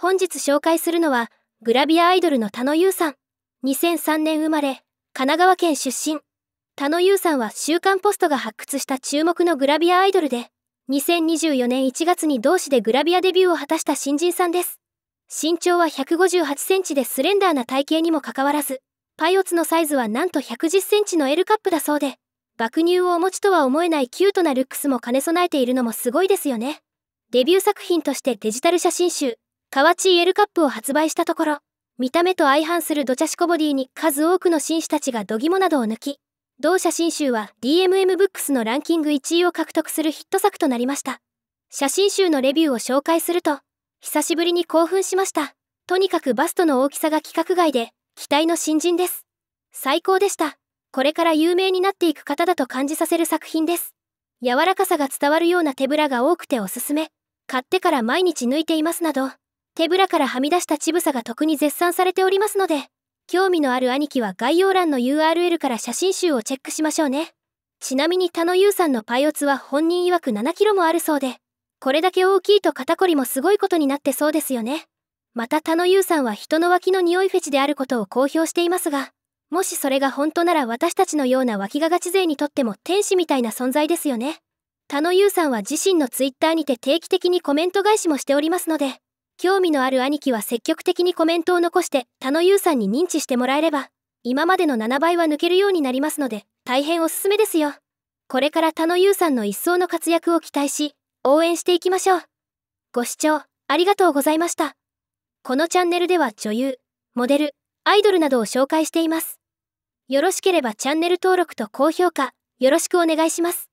本日紹介するのは、グラビアアイドルの田野優さん。2003年生まれ、神奈川県出身。田野優さんは週刊ポストが発掘した注目のグラビアアイドルで、2024年1月に同志でグラビアデビューを果たした新人さんです。身長は158センチでスレンダーな体型にもかかわらず、パイオツのサイズはなんと110センチの L カップだそうで、爆乳をお持ちとは思えないキュートなルックスも兼ね備えているのもすごいですよね。デビュー作品としてデジタル写真集、河内イエルカップを発売したところ、見た目と相反するドチャシコボディに数多くの紳士たちが度肝などを抜き、同写真集は DMM ブックスのランキング1位を獲得するヒット作となりました。写真集のレビューを紹介すると、久しぶりに興奮しました。とにかくバストの大きさが規格外で、期待の新人です。最高でした。これから有名になっていく方だと感じさせる作品です。柔らかさが伝わるような手ぶらが多くておすすめ。買ってから毎日抜いていますなど、手ぶらからはみ出したちぶさが特に絶賛されておりますので、興味のある兄貴は概要欄の URL から写真集をチェックしましょうね。ちなみに田野優さんのパイオツは本人曰く7キロもあるそうで、これだけ大きいと肩こりもすごいことになってそうですよね。また田野優さんは人の脇の匂いフェチであることを公表していますが、もしそれが本当なら私たちのような脇がガチ勢にとっても天使みたいな存在ですよね。田野優さんは自身のツイッターにて定期的にコメント返しもしておりますので、興味のある兄貴は積極的にコメントを残して他の優さんに認知してもらえれば今までの7倍は抜けるようになりますので大変おすすめですよこれから他の優さんの一層の活躍を期待し応援していきましょうご視聴ありがとうございましたこのチャンネルでは女優モデルアイドルなどを紹介していますよろしければチャンネル登録と高評価よろしくお願いします